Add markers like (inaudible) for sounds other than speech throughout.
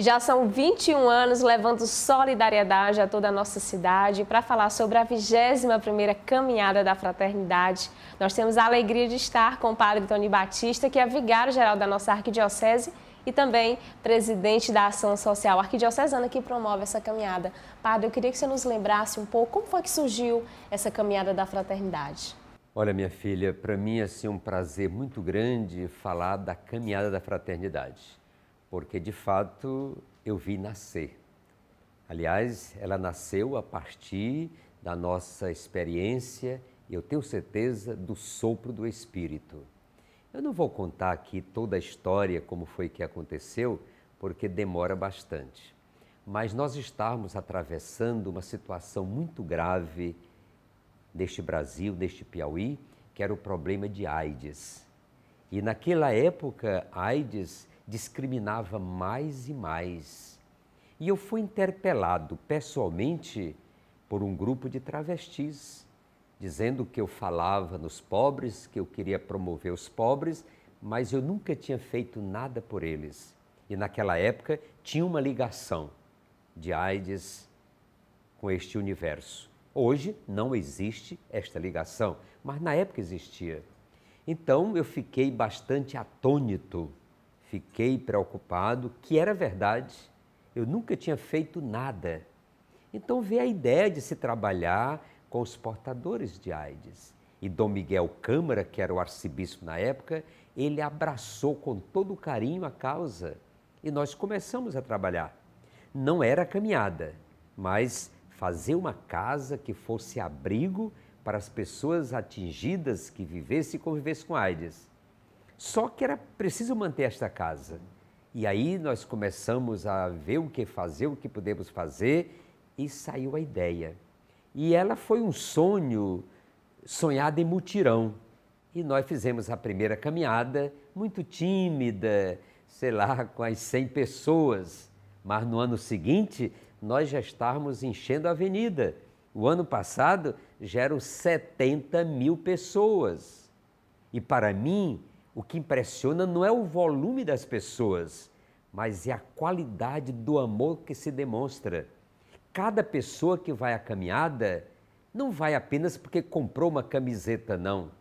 E já são 21 anos levando solidariedade a toda a nossa cidade. Para falar sobre a 21ª Caminhada da Fraternidade, nós temos a alegria de estar com o padre Tony Batista, que é vigário-geral da nossa arquidiocese e também presidente da Ação Social Arquidiocesana, que promove essa caminhada. Padre, eu queria que você nos lembrasse um pouco como foi que surgiu essa caminhada da fraternidade. Olha, minha filha, para mim é assim, um prazer muito grande falar da caminhada da fraternidade porque de fato eu vi nascer. Aliás, ela nasceu a partir da nossa experiência, e eu tenho certeza, do sopro do Espírito. Eu não vou contar aqui toda a história, como foi que aconteceu, porque demora bastante. Mas nós estamos atravessando uma situação muito grave neste Brasil, neste Piauí, que era o problema de AIDS. E naquela época, AIDS discriminava mais e mais. E eu fui interpelado pessoalmente por um grupo de travestis, dizendo que eu falava nos pobres, que eu queria promover os pobres, mas eu nunca tinha feito nada por eles. E naquela época tinha uma ligação de AIDS com este universo. Hoje não existe esta ligação, mas na época existia. Então eu fiquei bastante atônito Fiquei preocupado, que era verdade. Eu nunca tinha feito nada. Então veio a ideia de se trabalhar com os portadores de AIDS. E Dom Miguel Câmara, que era o arcebispo na época, ele abraçou com todo carinho a causa. E nós começamos a trabalhar. Não era caminhada, mas fazer uma casa que fosse abrigo para as pessoas atingidas que vivessem e convivessem com AIDS. Só que era preciso manter esta casa. E aí nós começamos a ver o que fazer, o que podemos fazer, e saiu a ideia. E ela foi um sonho sonhado em mutirão. E nós fizemos a primeira caminhada, muito tímida, sei lá, (laughs) com as 100 pessoas. Mas no ano seguinte, nós já estávamos enchendo a avenida. O ano passado já eram 70 mil pessoas. E para mim, o que impressiona não é o volume das pessoas, mas é a qualidade do amor que se demonstra. Cada pessoa que vai à caminhada não vai apenas porque comprou uma camiseta, não.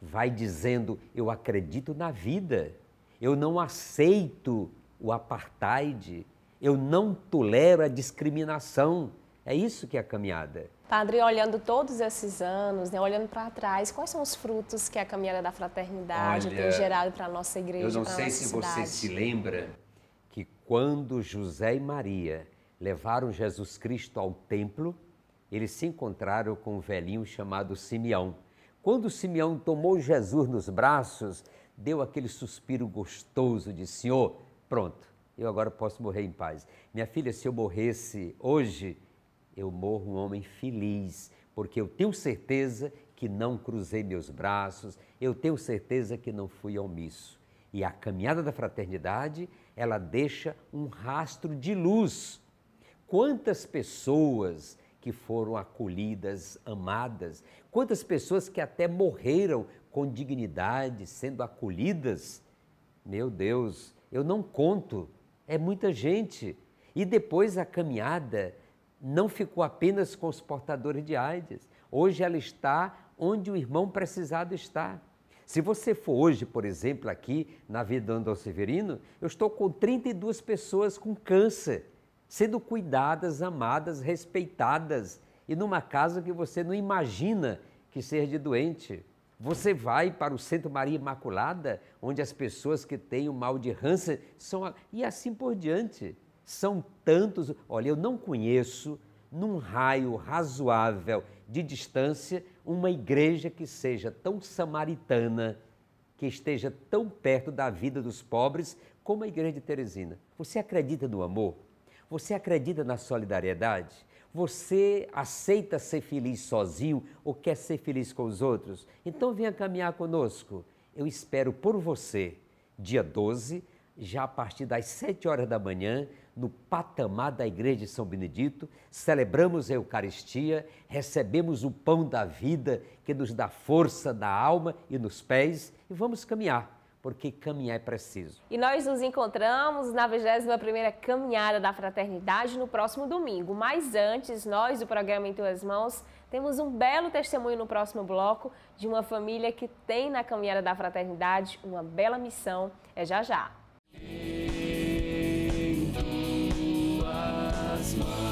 Vai dizendo: Eu acredito na vida, eu não aceito o apartheid, eu não tolero a discriminação, é isso que é a caminhada. Padre, olhando todos esses anos, né, olhando para trás, quais são os frutos que é a caminhada da fraternidade Olha, tem gerado para a nossa igreja? Eu não sei se cidade? você se lembra que quando José e Maria levaram Jesus Cristo ao templo, eles se encontraram com um velhinho chamado Simeão. Quando Simeão tomou Jesus nos braços, deu aquele suspiro gostoso de Senhor, pronto, eu agora posso morrer em paz. Minha filha, se eu morresse hoje, eu morro um homem feliz, porque eu tenho certeza que não cruzei meus braços, eu tenho certeza que não fui omisso. E a caminhada da fraternidade, ela deixa um rastro de luz. Quantas pessoas que foram acolhidas, amadas, quantas pessoas que até morreram com dignidade, sendo acolhidas. Meu Deus, eu não conto, é muita gente. E depois a caminhada não ficou apenas com os portadores de AIDS. Hoje ela está onde o irmão precisado está. Se você for hoje, por exemplo, aqui na Vida do Severino, eu estou com 32 pessoas com câncer, sendo cuidadas, amadas, respeitadas e numa casa que você não imagina que seja de doente. Você vai para o Centro Maria Imaculada, onde as pessoas que têm o mal de Hansen são. e assim por diante. São tantos. Olha, eu não conheço, num raio razoável de distância, uma igreja que seja tão samaritana, que esteja tão perto da vida dos pobres como a igreja de Teresina. Você acredita no amor? Você acredita na solidariedade? Você aceita ser feliz sozinho ou quer ser feliz com os outros? Então venha caminhar conosco. Eu espero por você, dia 12, já a partir das 7 horas da manhã, no patamar da Igreja de São Benedito, celebramos a Eucaristia, recebemos o pão da vida que nos dá força da alma e nos pés e vamos caminhar porque caminhar é preciso. E nós nos encontramos na 21ª Caminhada da Fraternidade no próximo domingo. Mas antes, nós do programa Em Tuas Mãos temos um belo testemunho no próximo bloco de uma família que tem na Caminhada da Fraternidade uma bela missão. É já já. smile.